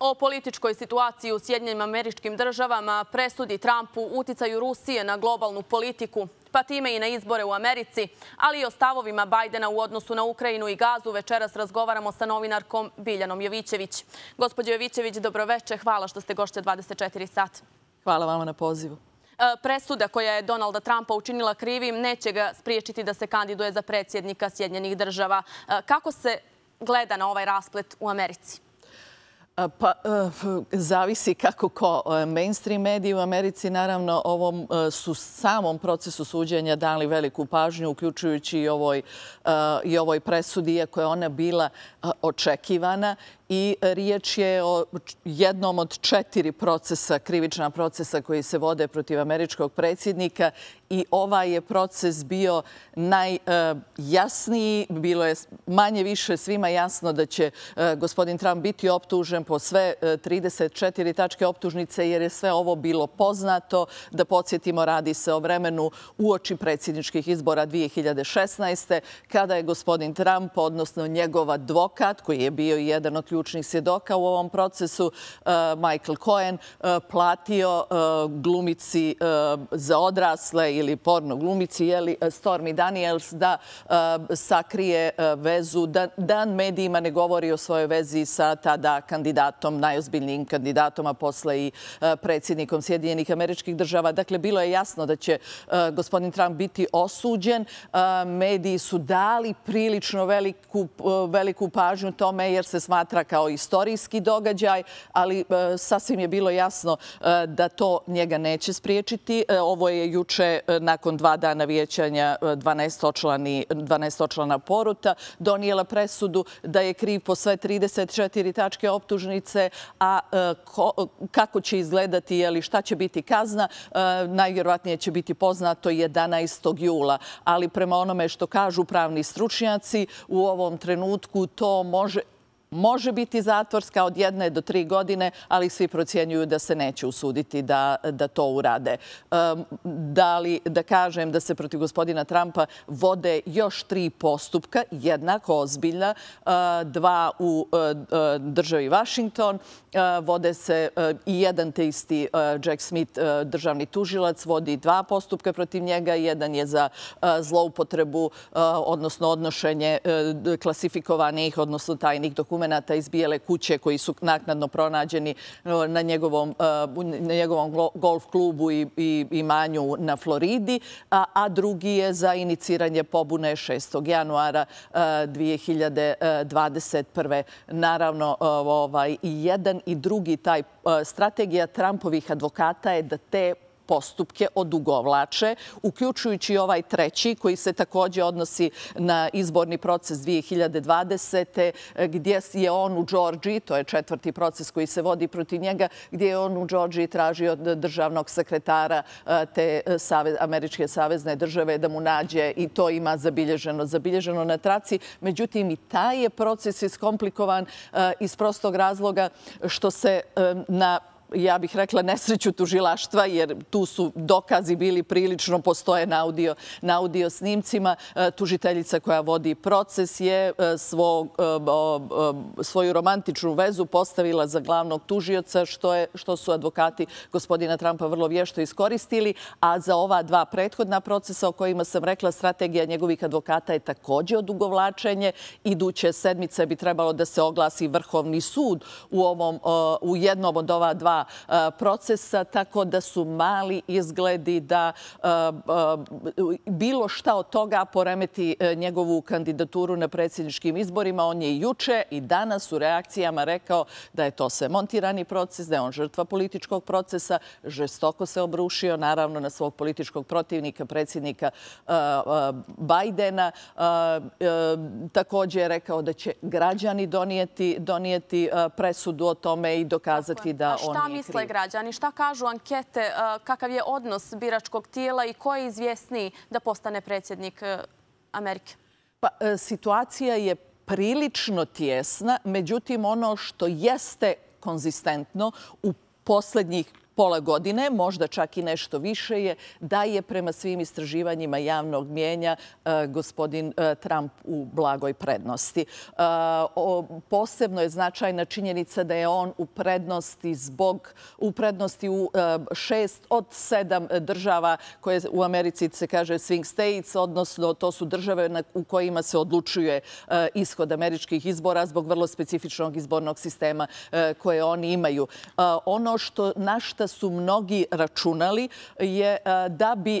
O političkoj situaciji u Sjedinjenim američkim državama presudi Trumpu uticaju Rusije na globalnu politiku, pa time i na izbore u Americi, ali i o stavovima Bajdena u odnosu na Ukrajinu i Gazu večeras razgovaramo sa novinarkom Biljanom Jovićević. Gospodje Jovićević, dobroveče, hvala što ste gošće 24 sat. Hvala vama na pozivu. E, presuda koja je Donalda Trumpa učinila krivim neće ga spriječiti da se kandiduje za predsjednika Sjedinjenih država. E, kako se gleda na ovaj rasplet u Americi? Pa, e, zavisi kako ko. E, mainstream mediji u Americi naravno ovom e, su samom procesu suđenja dali veliku pažnju, uključujući i ovoj presudi, iako je ona bila očekivana i riječ je o jednom od četiri procesa, krivična procesa koji se vode protiv američkog predsjednika i ovaj je proces bio najjasniji. E, bilo je manje više svima jasno da će e, gospodin Trump biti optužen po sve 34 e, tačke optužnice jer je sve ovo bilo poznato. Da podsjetimo, radi se o vremenu uoči predsjedničkih izbora 2016. kada je gospodin Trump, odnosno njegov advokat, koji je bio jedan od ključnih ključnih svjedoka u ovom procesu, e, Michael Cohen, e, platio e, glumici za odrasle ili porno glumici, jeli Stormy Daniels, da sakrije vezu, da medijima ne govori o svojoj vezi sa tada kandidatom, najozbiljnijim kandidatom, a posle i predsjednikom Sjedinjenih američkih država. Dakle, bilo je jasno da će gospodin Trump biti osuđen. Mediji su dali prilično veliku pažnju tome jer se smatra kao istorijski događaj, ali e, sasvim je bilo jasno e, da to njega neće spriječiti. E, ovo je juče nakon dva dana vjećanja 12-očlana poruta donijela presudu da je kriv po sve 34 tačke optužnice, a kako će izgledati ili šta će biti kazna, najvjerovatnije će biti poznato 11. jula. Ali prema onome što kažu pravni stručnjaci, u ovom trenutku to može može biti zatvorska od jedne do tri godine, ali svi procjenjuju da se neće usuditi da to urade. Da li da kažem da se protiv gospodina Trumpa vode još tri postupka, jednako ozbiljna, e, dva u e, e, državi Washington, vode se i jedan te isti Jack Smith, državni tužilac, vodi dva postupka protiv njega, jedan je za zloupotrebu, odnosno odnošenje klasifikovanih, odnosno tajnih dokumenta, dokumenta iz Bijele kuće koji su naknadno pronađeni na njegovom, e, na njegovom golf klubu i, i imanju na Floridi, a, a drugi je za iniciranje pobune 6. januara 2021. E, Naravno, e, ovaj, i jedan i drugi taj strategija Trumpovih advokata je da te postupke odugovlače, uključujući ovaj treći koji se takođe odnosi na izborni proces 2020. gdje je on u Đorđi, to je četvrti proces koji se vodi protiv njega, gdje je on u Đorđi tražio od državnog sekretara te e, Američke savezne države da mu nađe i to ima zabilježeno, zabilježeno na traci. Međutim, i taj je proces iskomplikovan iz prostog razloga što se na ja bih rekla, nesreću tužilaštva, jer tu su dokazi bili prilično postoje na audio snimcima. E, tužiteljica koja vodi proces je e, e, svoju romantičnu vezu postavila za glavnog tužioca, što su advokati gospodina Trumpa vrlo vješto iskoristili, a za ova dva prethodna procesa o kojima sam rekla, strategija njegovih advokata je takođe odugovlačenje. Iduće sedmice bi trebalo da se oglasi Vrhovni sud u jednom od ova dva procesa, tako da su mali izgledi da bilo šta od toga poremeti e, njegovu kandidaturu na predsjedničkim izborima. On je juče i danas u reakcijama rekao da je to sve montirani proces, da je on žrtva političkog procesa, žestoko se obrušio naravno na svog političkog protivnika, predsjednika e, e, Bajdena. Također je rekao da će građani donijeti presudu o tome i dokazati da on misle građani? Šta kažu ankete? E, kakav je odnos biračkog tijela i ko je izvjesniji da postane predsjednik e, Amerike? Pa, e, situacija je prilično tjesna, međutim ono što jeste konzistentno u posljednjih pola godine, možda čak i nešto više je, da je prema svim istraživanjima javnog mjenja e, gospodin e, Trump u blagoj prednosti. E, posebno je značajna činjenica da je on u prednosti zbog, u prednosti u šest od sedam država koje u Americi se kaže swing states, odnosno to su države u kojima se odlučuje ishod američkih izbora zbog vrlo specifičnog izbornog sistema koje oni imaju. Ono što, na su mnogi računali je e, da bi e, e,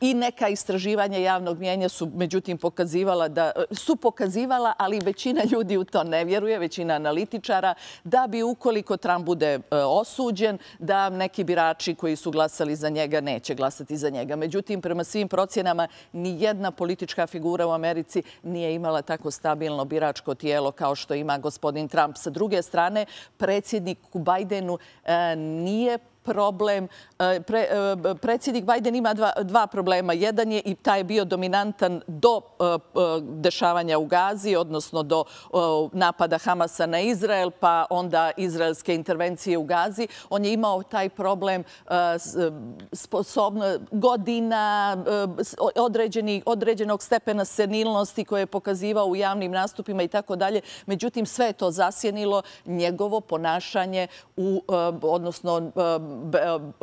i neka istraživanja javnog mjenja su međutim pokazivala da su pokazivala, ali većina ljudi u to ne vjeruje, većina analitičara, da bi ukoliko Trump bude osuđen, da neki birači koji su glasali za njega neće glasati za njega. Međutim, prema svim procjenama, ni jedna politička figura u Americi nije imala tako stabilno biračko tijelo kao što ima gospodin Trump. Sa druge strane, predsjedniku Bajdenu nije dia problem. E, e, predsjednik Biden ima dva problema. Jedan je i taj bio dominantan do e, dešavanja u Gazi, odnosno do napada Hamasa na Izrael, pa onda izraelske intervencije u Gazi. On je imao taj problem godina određenog stepena senilnosti koje je pokazivao u javnim nastupima i tako dalje. Međutim, sve je to zasjenilo njegovo ponašanje u, odnosno,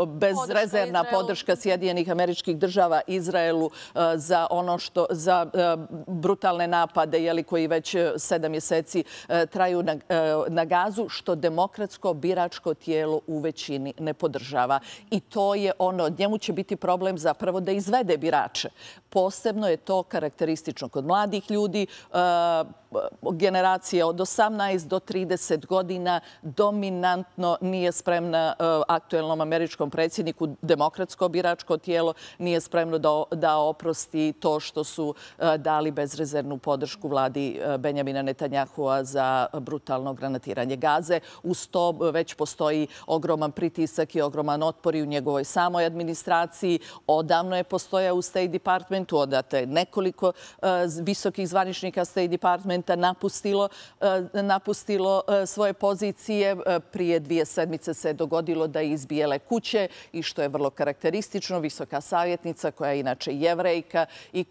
bezrezerna podrška Sjedinjenih američkih država Izraelu e, za ono što za e, brutalne napade koji već e, sedam mjeseci traju na gazu, što demokratsko biračko tijelo u većini ne podržava. I to je ono, njemu će biti problem zapravo da izvede birače. Posebno je to karakteristično kod mladih ljudi, generacije od 18 do 30 godina dominantno nije spremna aktualna nestabilnom američkom predsjedniku demokratsko biračko tijelo nije spremno da oprosti to što su e, dali bezrezernu podršku vladi e, Benjamina Netanjahua za brutalno granatiranje gaze. Uz to već postoji ogroman pritisak i ogroman otpor i u njegovoj samoj administraciji. Odavno je postoja u State Departmentu, odate nekoliko e, visokih zvaničnika State Departmenta napustilo svoje pozicije. Prije dvije sedmice se dogodilo da je izbjeg bijele kuće i što je vrlo karakteristično, visoka savjetnica koja je inače jevrejka i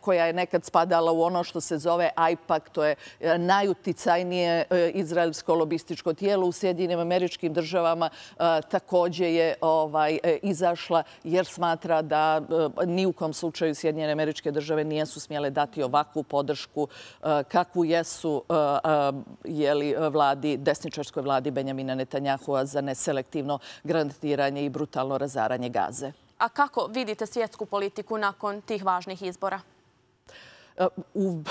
koja je nekad spadala u ono što se zove AIPAC, to je e, najuticajnije e, izraelsko lobističko tijelo u Sjedinim američkim državama, e, takođe je ovaj, izašla jer smatra da ni u kom slučaju Sjedinjene američke države nijesu smjele dati ovakvu podršku kakvu jesu desničarskoj vladi Benjamina Netanjahua za neselektivno građanje granatiranje i brutalno razaranje gaze. A kako vidite svjetsku politiku nakon tih važnih izbora? E, u,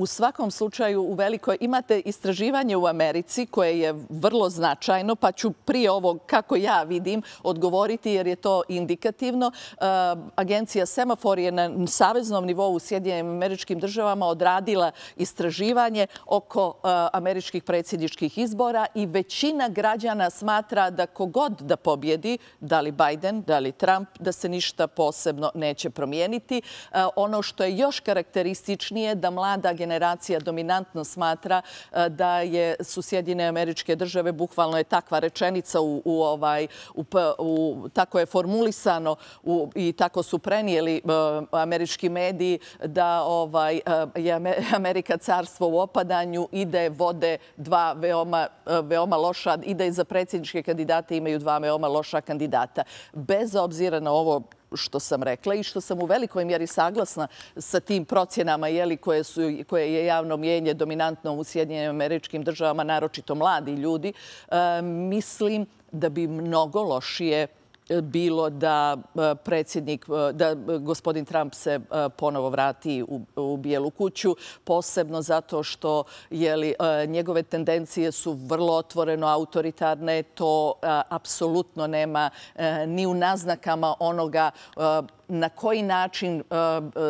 u svakom slučaju u velikoj... Imate istraživanje u Americi koje je vrlo značajno, pa ću prije ovog, kako ja vidim, odgovoriti jer je to indikativno. E, agencija Semafor je na saveznom nivou u Sjedinjenim američkim državama odradila istraživanje oko e, američkih predsjedničkih izbora i većina građana smatra da kogod da pobjedi, da li Biden, da li Trump, da se ništa posebno neće promijeniti. Ono što je još karakteristično optimističnije, da mlada generacija dominantno smatra e, da su Sjedine američke države, bukvalno je takva rečenica, ovaj, tako je formulisano i tako su prenijeli e, američki mediji, da ovaj, e, je Amerika carstvo u opadanju i da je vode dva veoma veoma loša, i da i za predsjedničke kandidate imaju dva veoma loša kandidata. Bez obzira na ovo što sam rekla i što sam u velikoj mjeri saglasna sa tim procjenama koje je javno mjenje dominantno u Sjedinjenim američkim državama, naročito mladi ljudi, e, mislim da bi mnogo lošije učinjeno bilo da e, predsjednik, e, da e, gospodin Trump se ponovo vrati u Bijelu kuću, posebno zato što njegove tendencije su vrlo otvoreno autoritarne. To apsolutno nema ni u naznakama onoga na koji način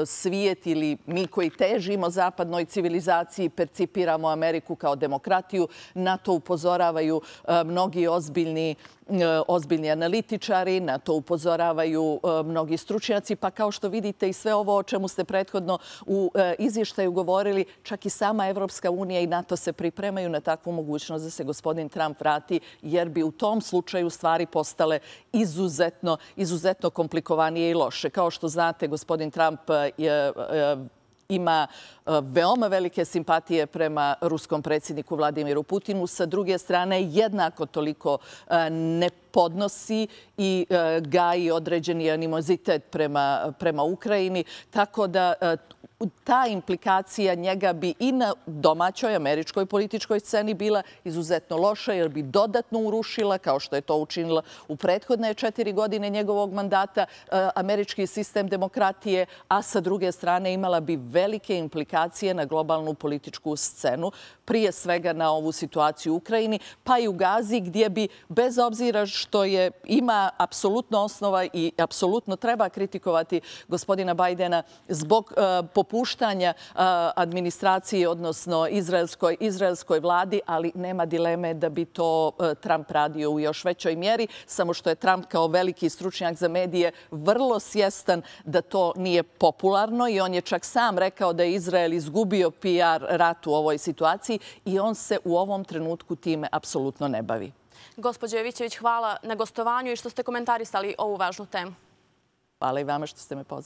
svijet ili mi koji težimo zapadnoj civilizaciji percipiramo Ameriku kao demokratiju. Na to upozoravaju mnogi ozbiljni E, ozbiljni analitičari, na to upozoravaju e, mnogi stručnjaci, pa kao što vidite i sve ovo o čemu ste prethodno u e, izvještaju govorili, čak i sama Evropska unija i NATO se pripremaju na takvu mogućnost da se gospodin Trump vrati, jer bi u tom slučaju stvari postale izuzetno komplikovanije i loše. Kao što znate, gospodin Trump je ima e, veoma velike simpatije prema ruskom predsjedniku Vladimiru Putinu. Sa druge strane, jednako toliko e, ne podnosi i e, gaji određeni animozitet prema Ukrajini. Tako da ta implikacija njega bi i na domaćoj američkoj političkoj sceni bila izuzetno loša jer bi dodatno urušila, kao što je to učinila u prethodne četiri godine njegovog mandata, eh, američki sistem demokratije, a sa druge strane imala bi velike implikacije na globalnu političku scenu, prije svega na ovu situaciju u Ukrajini, pa i u Gazi, gdje bi, bez obzira što je, ima apsolutno osnova i apsolutno treba kritikovati gospodina Bajdena zbog popularnosti eh, popuštanja administracije, odnosno izraelskoj izraelskoj vladi, ali nema dileme da bi to e, Trump radio u još većoj mjeri, samo što je Trump kao veliki stručnjak za medije vrlo sjestan da to nije popularno i on je čak sam rekao da je Izrael izgubio PR rat u ovoj situaciji i on se u ovom trenutku time apsolutno ne bavi. Gospodje Vićević, hvala na gostovanju i što ste komentarisali ovu važnu temu. Hvala i vama što ste me pozvali.